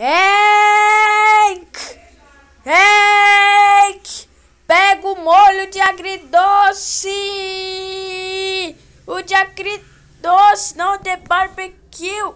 Henk! Henk! Pega o molho de agridoce! O de agridoce, não de barbecue!